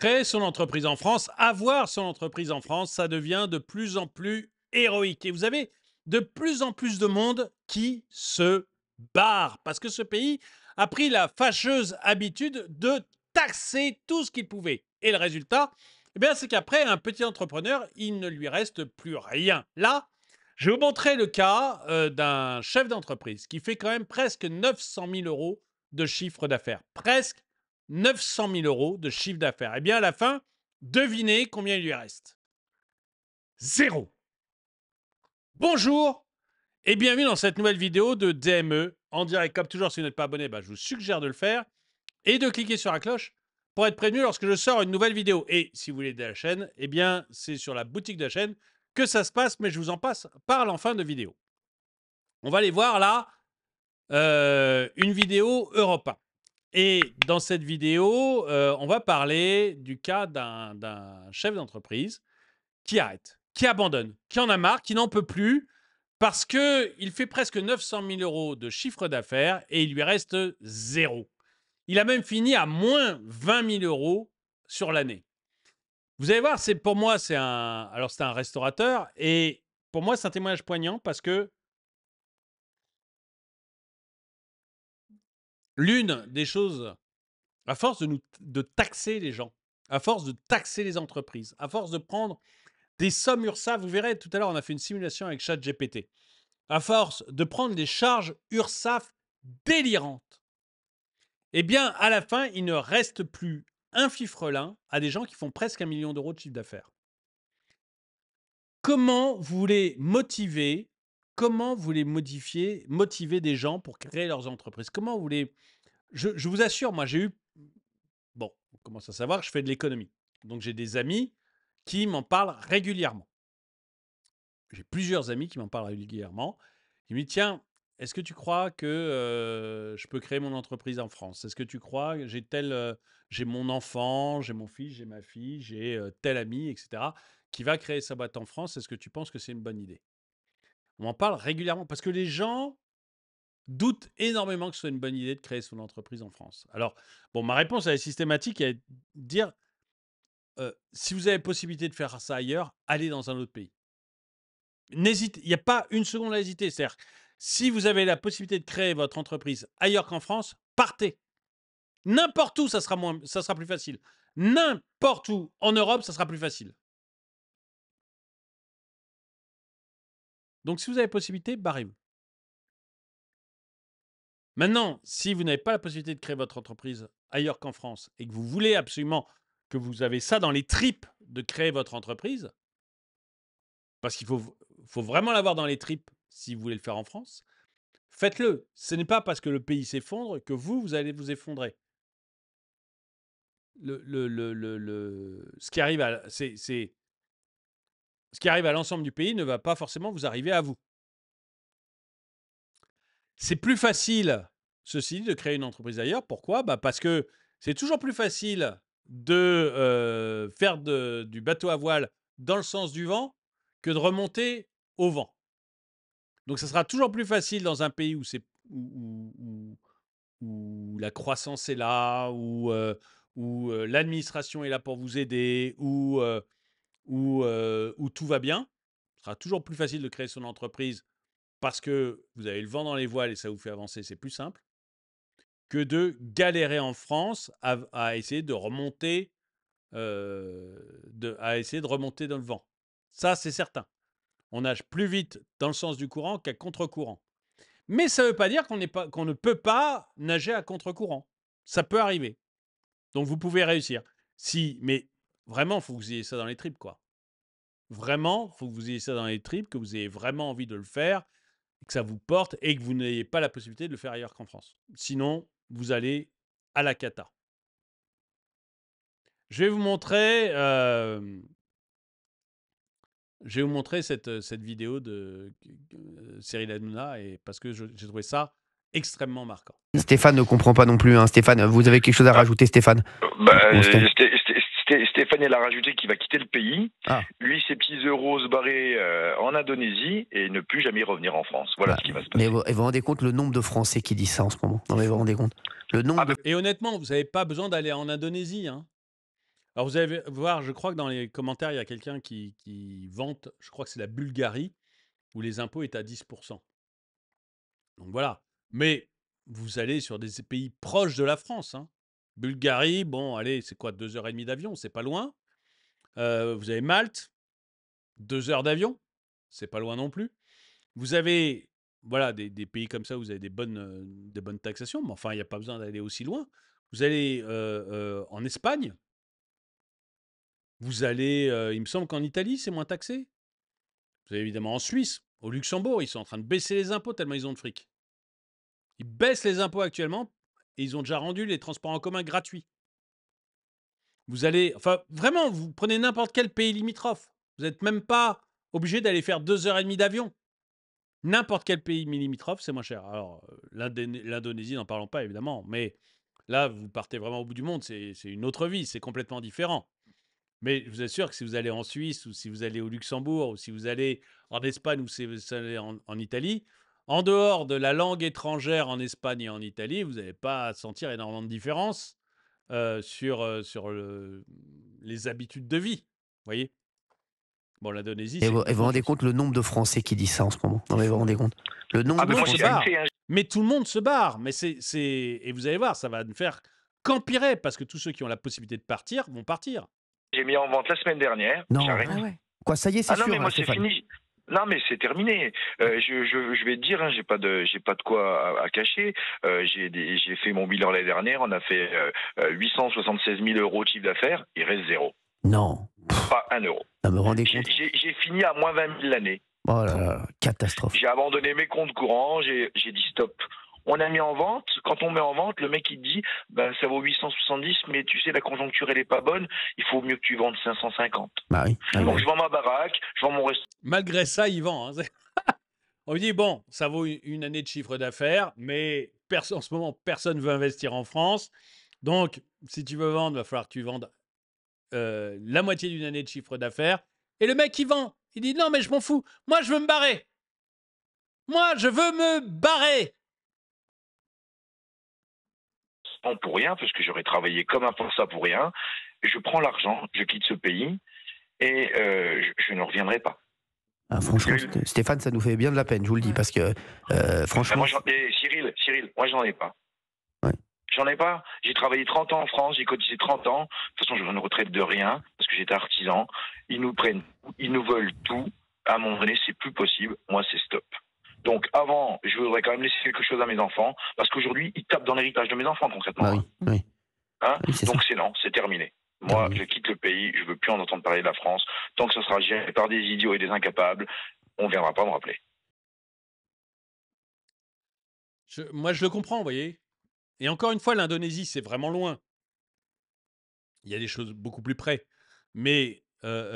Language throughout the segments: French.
créer son entreprise en France, avoir son entreprise en France, ça devient de plus en plus héroïque. Et vous avez de plus en plus de monde qui se barre parce que ce pays a pris la fâcheuse habitude de taxer tout ce qu'il pouvait. Et le résultat, eh bien, c'est qu'après un petit entrepreneur, il ne lui reste plus rien. Là, je vais vous montrer le cas euh, d'un chef d'entreprise qui fait quand même presque 900 000 euros de chiffre d'affaires. Presque 900 000 euros de chiffre d'affaires. Eh bien, à la fin, devinez combien il lui reste. Zéro. Bonjour et bienvenue dans cette nouvelle vidéo de DME en direct. Comme toujours, si vous n'êtes pas abonné, bah, je vous suggère de le faire et de cliquer sur la cloche pour être prévenu lorsque je sors une nouvelle vidéo. Et si vous voulez aider la chaîne, eh bien, c'est sur la boutique de la chaîne que ça se passe, mais je vous en passe, parle en fin de vidéo. On va aller voir là euh, une vidéo Europe et dans cette vidéo, euh, on va parler du cas d'un chef d'entreprise qui arrête, qui abandonne, qui en a marre, qui n'en peut plus, parce qu'il fait presque 900 000 euros de chiffre d'affaires et il lui reste zéro. Il a même fini à moins 20 000 euros sur l'année. Vous allez voir, c'est pour moi, c'est un, alors c'est un restaurateur et pour moi, c'est un témoignage poignant parce que L'une des choses, à force de, de taxer les gens, à force de taxer les entreprises, à force de prendre des sommes URSA, vous verrez tout à l'heure, on a fait une simulation avec ChatGPT, à force de prendre des charges URSAF délirantes, eh bien, à la fin, il ne reste plus un fifrelin à des gens qui font presque un million d'euros de chiffre d'affaires. Comment vous voulez motiver comment vous les modifiez, motiver des gens pour créer leurs entreprises Comment vous Je, vous assure, moi j'ai eu... Bon, on commence à savoir, je fais de l'économie. Donc j'ai des amis qui m'en parlent régulièrement. J'ai plusieurs amis qui m'en parlent régulièrement. Ils me disent, tiens, est-ce que tu crois que je peux créer mon entreprise en France Est-ce que tu crois que j'ai tel, j'ai mon enfant, j'ai mon fils, j'ai ma fille, j'ai tel ami, etc. qui va créer sa boîte en France Est-ce que tu penses que c'est une bonne idée on en parle régulièrement parce que les gens doutent énormément que ce soit une bonne idée de créer son entreprise en France. Alors, bon, ma réponse elle est systématique est de dire si vous avez la possibilité de faire ça ailleurs, allez dans un autre pays. N'hésitez, il n'y a pas une seconde à hésiter. C'est-à-dire, si vous avez la possibilité de créer votre entreprise ailleurs qu'en France, partez. N'importe où, ça sera, moins, ça sera plus facile. N'importe où en Europe, ça sera plus facile. Donc si vous avez possibilité, barrez-vous. Maintenant, si vous n'avez pas la possibilité de créer votre entreprise ailleurs qu'en France et que vous voulez absolument que vous avez ça dans les tripes de créer votre entreprise, parce qu'il faut, vraiment l'avoir dans les tripes si vous voulez le faire en France, faites-le. Ce n'est pas parce que le pays s'effondre que vous, vous allez vous effondrer. Le, le, le, le ce qui arrive, c'est ce qui arrive à l'ensemble du pays ne va pas forcément vous arriver à vous. C'est plus facile, ceci, dit, de créer une entreprise ailleurs. Pourquoi bah Parce que c'est toujours plus facile de euh, faire du bateau à voile dans le sens du vent que de remonter au vent. Donc ça sera toujours plus facile dans un pays où, c'est, où, la croissance est là, où, euh, où euh, l'administration est là pour vous aider, où où, tout va bien, sera toujours plus facile de créer son entreprise parce que vous avez le vent dans les voiles et ça vous fait avancer, c'est plus simple, que de galérer en France à, essayer de remonter, de, à essayer de remonter dans le vent. Ça, c'est certain. On nage plus vite dans le sens du courant qu'à contre-courant. Mais ça ne veut pas dire qu'on ne peut pas nager à contre-courant. Ça peut arriver. Donc vous pouvez réussir. Si, mais vraiment, il faut que vous ayez ça dans les tripes, quoi vraiment, faut que vous ayez ça dans les tripes, que vous ayez vraiment envie de le faire, que ça vous porte et que vous n'ayez pas la possibilité de le faire ailleurs qu'en France. Sinon, vous allez à la cata. Je vais vous montrer, je vais vous montrer cette, cette vidéo de Cyril Hanouna et parce que j'ai trouvé ça extrêmement marquant. Stéphane ne comprend pas non plus. Hein. Stéphane, vous avez quelque chose à ah. rajouter, Stéphane bah, Stéphane. Stéphane, elle a rajouté qu'il va quitter le pays. Ah. Lui, ses petits euros se barrer euh, en Indonésie et ne plus jamais revenir en France. Voilà ce qui va se passer. Mais vous, vous rendez compte le nombre de Français qui disent ça en ce moment Non, mais vous vous rendez compte le nombre ah, Et honnêtement, vous n'avez pas besoin d'aller en Indonésie. Hein. Alors, vous allez voir, je crois que dans les commentaires, il y a quelqu'un qui, qui vante, je crois que c'est la Bulgarie, où les impôts est à 10%. Donc voilà. Mais vous allez sur des pays proches de la France. Hein. Bulgarie, bon, allez, c'est quoi, deux heures et demie d'avion, c'est pas loin. Euh, vous avez Malte, deux heures d'avion, c'est pas loin non plus. Vous avez, voilà, des, pays comme ça, vous avez des bonnes, euh, des bonnes taxations, mais enfin, il n'y a pas besoin d'aller aussi loin. Vous allez euh, en Espagne, vous allez, il me semble qu'en Italie, c'est moins taxé. Vous avez évidemment en Suisse, au Luxembourg, ils sont en train de baisser les impôts tellement ils ont de fric. Ils baissent les impôts actuellement ils ont déjà rendu les transports en commun gratuits. Vous allez, enfin, vraiment, vous prenez n'importe quel pays limitrophe. Vous n'êtes même pas obligé d'aller faire deux heures et demie d'avion. N'importe quel pays limitrophe, c'est moins cher. Alors, euh, l'Indonésie, n'en parlons pas, évidemment, mais là, vous partez vraiment au bout du monde, c'est une autre vie, c'est complètement différent. Mais je vous assure que si vous allez en Suisse, ou si vous allez au Luxembourg, ou si vous allez en Espagne, ou si vous allez en Italie, en dehors de la langue étrangère en Espagne et en Italie, vous n'avez pas à sentir énormément de différence euh, sur, euh, sur les habitudes de vie. Vous voyez Bon, l'Indonésie. Et, vous, vous rendez compte le nombre de Français qui disent ça en ce moment Non, mais vous rendez compte Le ah, nombre de Français. Mais tout le monde se barre. Mais c'est, Et vous allez voir, ça va ne faire qu'empirer parce que tous ceux qui ont la possibilité de partir vont partir. J'ai mis en vente la semaine dernière. Non, ah quoi, ça y est, c'est ah moi, hein, c'est fini. Non, mais c'est terminé. Euh, je, vais te dire, hein, j'ai pas de, j'ai pas de quoi à, cacher. Euh, j'ai fait mon bilan l'année dernière. On a fait 876 euh, 000 euros de chiffre d'affaires. Il reste zéro. Non. Pas un euro. Ça ah, me J'ai fini à moins 20 000 l'année. Oh là là, catastrophe. J'ai abandonné mes comptes courants. J'ai dit stop. On a mis en vente quand on met en vente, le mec il dit bah, ça vaut 870, mais tu sais la conjoncture elle est pas bonne, il faut mieux que tu vendes 550. Bah ah Donc je vends ma baraque, je vends mon restaurant. Malgré ça, il vend. Hein. On lui dit bon, ça vaut une année de chiffre d'affaires, mais en ce moment personne ne veut investir en France. Donc si tu veux vendre, il va falloir que tu vendes euh, la moitié d'une année de chiffre d'affaires. Et le mec, il vend. Il dit non, mais je m'en fous. Moi, je veux me barrer. Moi, je veux me barrer pour rien, parce que j'aurais travaillé comme un forçat pour rien. Je prends l'argent, je quitte ce pays et euh, je, ne reviendrai pas. Ah, franchement, Stéphane, ça nous fait bien de la peine, je vous le dis, parce que euh, ah, franchement. moi, Cyril, Cyril, moi j'en ai pas. J'en ai pas. J'ai travaillé 30 ans en France, j'ai cotisé 30 ans. De toute façon, je ne retraite de rien parce que j'étais artisan. Ils nous prennent, ils nous veulent tout. À un moment donné, c'est plus possible. Moi, c'est stop. Donc avant, je voudrais quand même laisser quelque chose à mes enfants, parce qu'aujourd'hui, ils tapent dans l'héritage de mes enfants concrètement. Bah oui, mmh. oui. Hein Donc c'est non, c'est terminé. Bah moi, je quitte le pays, je veux plus en entendre parler de la France. Tant que ce sera géré par des idiots et des incapables, on ne viendra pas me rappeler. moi, je le comprends, vous voyez. Et encore une fois, l'Indonésie, c'est vraiment loin. Il y a des choses beaucoup plus près. Mais euh,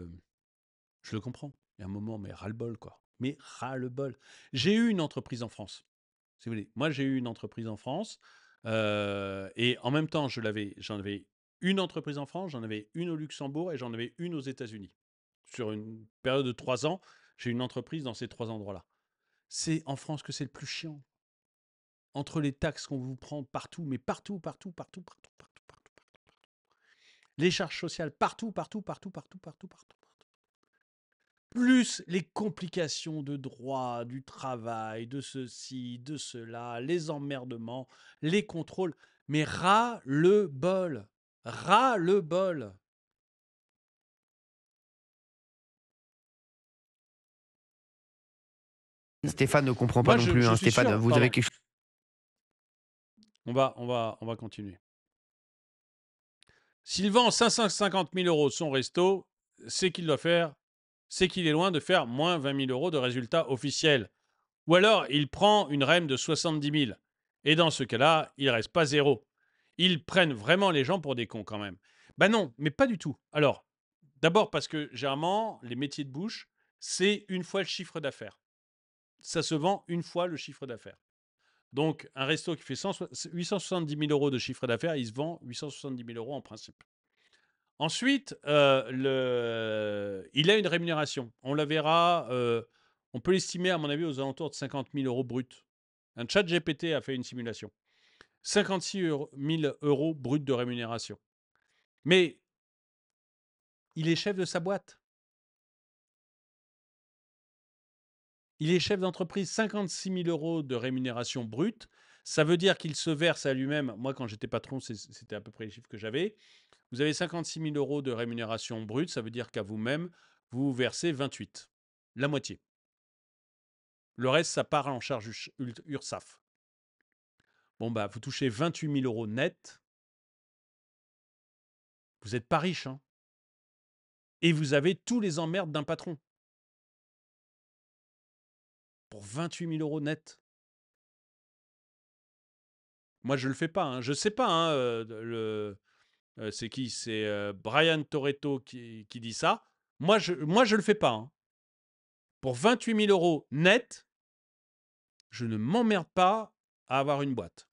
euh, je le comprends. Il y a un moment, mais ras-le-bol, quoi mais ras-le-bol. J'ai eu une entreprise en France. Si vous voulez, moi j'ai eu une entreprise en France et en même temps, je l'avais, j'en avais une entreprise en France, j'en avais une au Luxembourg et j'en avais une aux États-Unis. Sur une période de trois ans, j'ai une entreprise dans ces trois endroits-là. C'est en France que c'est le plus chiant. Entre les taxes qu'on vous prend partout, mais partout, partout, partout, partout, partout, partout, partout, partout. Les charges sociales partout, partout, partout, partout, partout, partout plus les complications de droit, du travail, de ceci, de cela, les emmerdements, les contrôles. Mais ras le bol, ras le bol. Stéphane ne comprend pas non plus. Hein, Stéphane, vous avez On va, on va, on va continuer. S'il vend 550 000 euros son resto, c'est qu'il doit faire c'est qu'il est loin de faire moins 20 000 euros de résultats officiels. Ou alors, il prend une REM de 70 000. Et dans ce cas-là, il ne reste pas zéro. Ils prennent vraiment les gens pour des cons quand même. Ben non, mais pas du tout. Alors, d'abord parce que généralement, les métiers de bouche, c'est une fois le chiffre d'affaires. Ça se vend une fois le chiffre d'affaires. Donc, un resto qui fait 870 000 euros de chiffre d'affaires, il se vend 870 000 euros en principe. Ensuite, euh, le, il a une rémunération. On la verra. Euh, on peut l'estimer, à mon avis, aux alentours de 50 000 euros bruts. Un chat GPT a fait une simulation. 56 000 euros bruts de rémunération. Mais il est chef de sa boîte. Il est chef d'entreprise, 56 000 euros de rémunération brute. Ça veut dire qu'il se verse à lui-même. Moi, quand j'étais patron, c'était à peu près les chiffres que j'avais. Vous avez 56 000 euros de rémunération brute, ça veut dire qu'à vous-même, vous versez 28, la moitié. Le reste, ça part en charge URSAF. Bon, bah, vous touchez 28 000 euros net. Vous n'êtes pas riche, hein. Et vous avez tous les emmerdes d'un patron. Pour 28 000 euros net. Moi, je ne le fais pas. Hein. Je sais pas hein, euh, euh, c'est qui C'est euh, Brian Toretto qui, qui, dit ça. Moi, je ne moi, je le fais pas. Hein. Pour 28 000 euros net, je ne m'emmerde pas à avoir une boîte.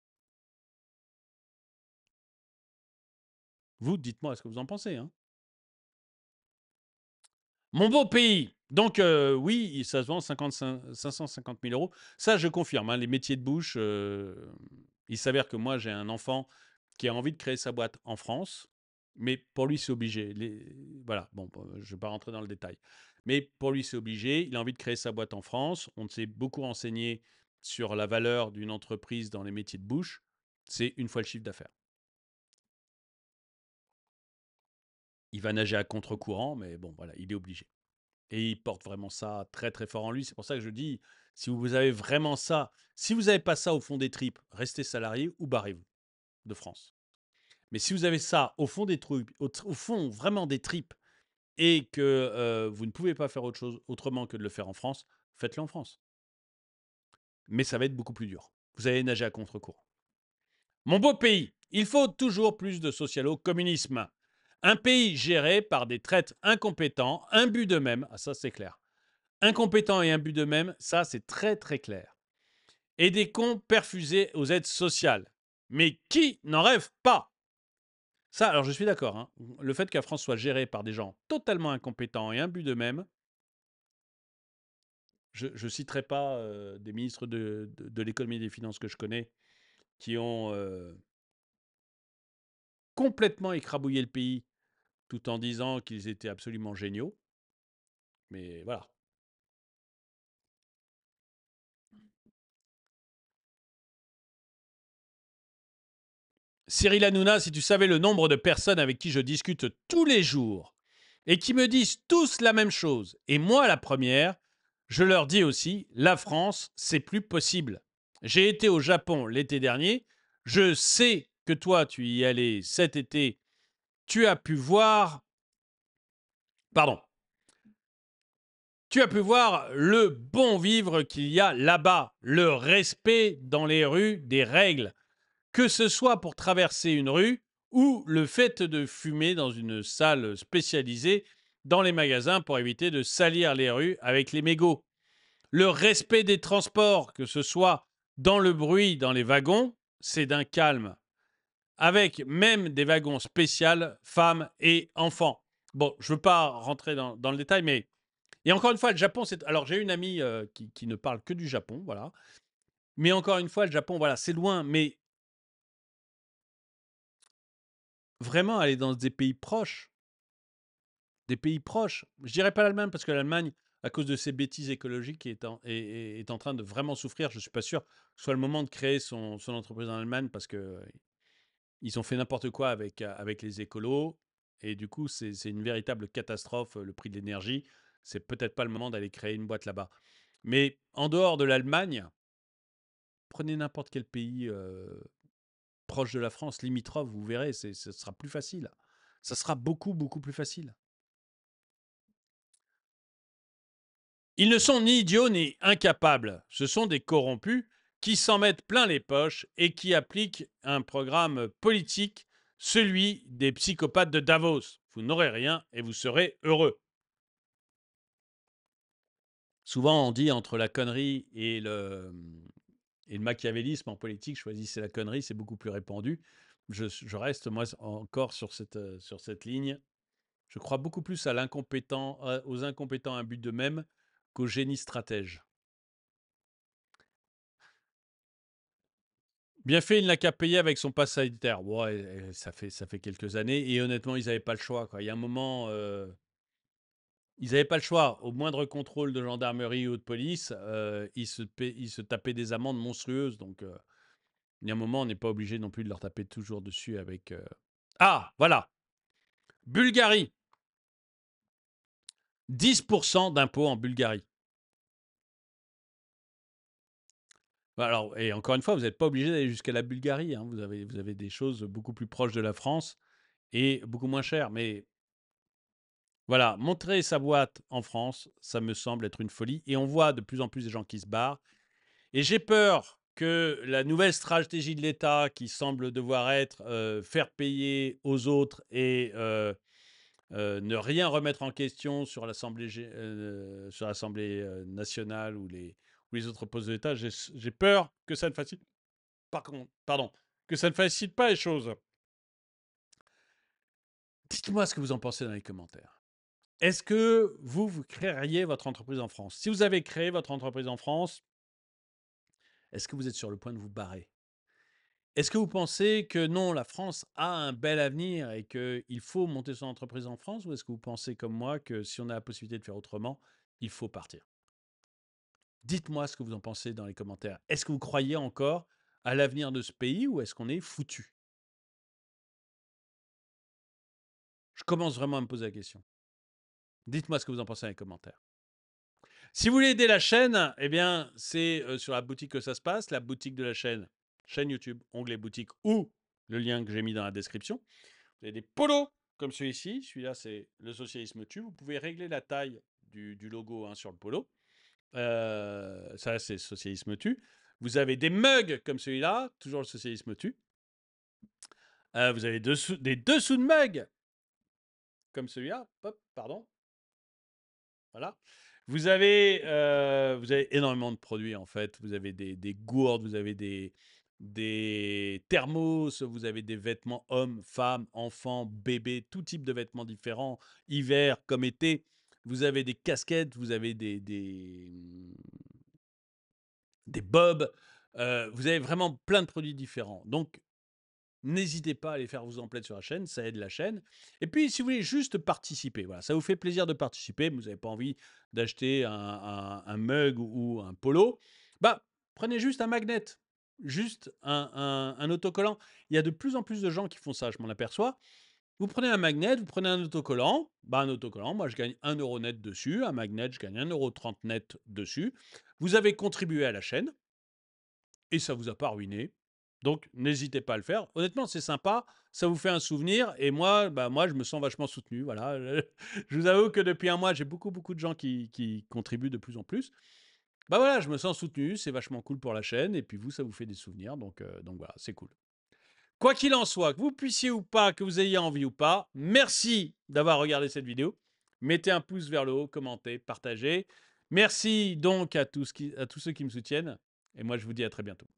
Vous, dites-moi ce que vous en pensez. Hein. Mon beau pays donc euh, oui, ça se vend 550 000 euros. Ça, je confirme. Hein, les métiers de bouche, il s'avère que moi, j'ai un enfant qui a envie de créer sa boîte en France, mais pour lui, c'est obligé. Voilà, bon, je ne vais pas rentrer dans le détail. Mais pour lui, c'est obligé. Il a envie de créer sa boîte en France. On s'est beaucoup renseigné sur la valeur d'une entreprise dans les métiers de bouche. C'est une fois le chiffre d'affaires. Il va nager à contre-courant, mais bon, voilà, il est obligé. Et il porte vraiment ça très, très fort en lui. C'est pour ça que je dis, si vous avez vraiment ça, si vous n'avez pas ça au fond des tripes, restez salarié ou barrez-vous de France. Mais si vous avez ça au fond des tripes, au, fond vraiment des tripes, et que euh, vous ne pouvez pas faire autre chose autrement que de le faire en France, faites-le en France. Mais ça va être beaucoup plus dur. Vous allez nager à contre-courant. Mon beau pays, il faut toujours plus de socialo-communisme. Un pays géré par des traites incompétents, imbus d'eux-mêmes, ah ça c'est clair. Incompétents et imbus d'eux-mêmes, ça c'est très très clair. Et des cons perfusés aux aides sociales. Mais qui n'en rêve pas Ça, alors je suis d'accord. Hein. Le fait que la France soit gérée par des gens totalement incompétents et imbus d'eux-mêmes, je ne citerai pas des ministres de, l'économie et des finances que je connais qui ont complètement écrabouillé le pays tout en disant qu'ils étaient absolument géniaux. Mais voilà, Cyril Hanouna, si tu savais le nombre de personnes avec qui je discute tous les jours et qui me disent tous la même chose, et moi la première, je leur dis aussi, la France, c'est plus possible. J'ai été au Japon l'été dernier, je sais que toi, tu y allais cet été, tu as pu voir... Pardon. Tu as pu voir le bon vivre qu'il y a là-bas, le respect dans les rues des règles que ce soit pour traverser une rue ou le fait de fumer dans une salle spécialisée dans les magasins pour éviter de salir les rues avec les mégots. Le respect des transports, que ce soit dans le bruit dans les wagons, c'est d'un calme. Avec même des wagons spéciales femmes et enfants. Bon, je ne veux pas rentrer dans, le détail, mais... Et encore une fois, le Japon, c'est... Alors j'ai une amie euh, qui ne parle que du Japon, voilà. Mais encore une fois, le Japon, voilà, c'est loin, mais vraiment aller dans des pays proches. Des pays proches. Je dirais pas l'Allemagne parce que l'Allemagne, à cause de ses bêtises écologiques, est en, est, en train de vraiment souffrir. Je ne suis pas sûr que ce soit le moment de créer son, son entreprise en Allemagne parce que ils ont fait n'importe quoi avec, avec les écolos. Et du coup, c'est une véritable catastrophe, le prix de l'énergie. C'est peut-être pas le moment d'aller créer une boîte là-bas. Mais en dehors de l'Allemagne, prenez n'importe quel pays euh, proche de la France, limitrophe, vous verrez, ce sera plus facile. Ça sera beaucoup, beaucoup plus facile. Ils ne sont ni idiots ni incapables. Ce sont des corrompus qui s'en mettent plein les poches et qui appliquent un programme politique, celui des psychopathes de Davos. Vous n'aurez rien et vous serez heureux. Souvent, on dit entre la connerie et le, et le machiavélisme en politique, choisissez la connerie, c'est beaucoup plus répandu. Je, reste, moi, encore sur cette, euh, sur cette ligne. Je crois beaucoup plus à l'incompétent, aux incompétents à un but de même qu'au génie stratège. Bien fait, il n'a qu'à payer avec son pass sanitaire. Ouais, eh, ça fait, ça fait quelques années. Et honnêtement, ils n'avaient pas le choix. Il y a un moment, euh, ils n'avaient pas le choix. Au moindre contrôle de gendarmerie ou de police, euh, ils, se se tapaient des amendes monstrueuses. Donc, euh, il y a un moment, on n'est pas obligé non plus de leur taper toujours dessus avec. Euh, ah, voilà. Bulgarie. 10% d'impôts en Bulgarie. Bah, alors, et encore une fois, vous n'êtes pas obligé d'aller jusqu'à la Bulgarie. Hein. Vous, avez, vous avez des choses beaucoup plus proches de la France et beaucoup moins chères. Mais voilà, montrer sa boîte en France, ça me semble être une folie. Et on voit de plus en plus des gens qui se barrent. Et j'ai peur que la nouvelle stratégie de l'État, qui semble devoir être euh, faire payer aux autres et euh, euh, ne rien remettre en question sur l'Assemblée nationale ou les, les autres postes de l'État, j'ai peur que ça ne facilite, pardon, que ça ne facilite pas les choses. Dites-moi ce que vous en pensez dans les commentaires. Est-ce que vous, vous créeriez votre entreprise en France Si vous avez créé votre entreprise en France, est-ce que vous êtes sur le point de vous barrer Est-ce que vous pensez que non, la France a un bel avenir et qu'il faut monter son entreprise en France Ou est-ce que vous pensez comme moi que si on a la possibilité de faire autrement, il faut partir Dites-moi ce que vous en pensez dans les commentaires. Est-ce que vous croyez encore à l'avenir de ce pays ou est-ce qu'on est, est foutu Je commence vraiment à me poser la question. Dites-moi ce que vous en pensez dans les commentaires. Si vous voulez aider la chaîne, eh bien, c'est euh, sur la boutique que ça se passe, la boutique de la chaîne, chaîne YouTube, onglet boutique ou le lien que j'ai mis dans la description. Vous avez des polos comme celui-ci. Celui-là, c'est le socialisme tu. Vous pouvez régler la taille du, logo hein, sur le polo. Euh, ça, c'est socialisme tu. Vous avez des mugs comme celui-là, toujours le socialisme tu. Euh, vous avez des dessous de mugs comme celui-là. pardon. Voilà. Vous avez, euh, vous avez énormément de produits en fait. Vous avez des, gourdes, vous avez des, des thermos, vous avez des vêtements hommes, femmes, enfants, bébés, tout type de vêtements différents, hiver comme été. Vous avez des casquettes, vous avez des, des, bobs. Euh, vous avez vraiment plein de produits différents. Donc, N'hésitez pas à aller faire vous en sur la chaîne, ça aide la chaîne. Et puis, si vous voulez juste participer, voilà, ça vous fait plaisir de participer, vous n'avez pas envie d'acheter un, mug ou un polo, bah, prenez juste un magnet, juste un, autocollant. Il y a de plus en plus de gens qui font ça, je m'en aperçois. Vous prenez un magnet, vous prenez un autocollant, bah, un autocollant, moi je gagne 1 euro net dessus, un magnet, je gagne 1,30 euro net dessus. Vous avez contribué à la chaîne, et ça vous a pas ruiné, donc, n'hésitez pas à le faire. Honnêtement, c'est sympa, ça vous fait un souvenir. Et moi, bah, moi je me sens vachement soutenu. Voilà. je vous avoue que depuis un mois, j'ai beaucoup, beaucoup de gens qui, qui, contribuent de plus en plus. Bah voilà, je me sens soutenu, c'est vachement cool pour la chaîne. Et puis vous, ça vous fait des souvenirs. Donc, euh, donc voilà, c'est cool. Quoi qu'il en soit, que vous puissiez ou pas, que vous ayez envie ou pas, merci d'avoir regardé cette vidéo. Mettez un pouce vers le haut, commentez, partagez. Merci donc à tous, qui, à tous ceux qui me soutiennent. Et moi, je vous dis à très bientôt.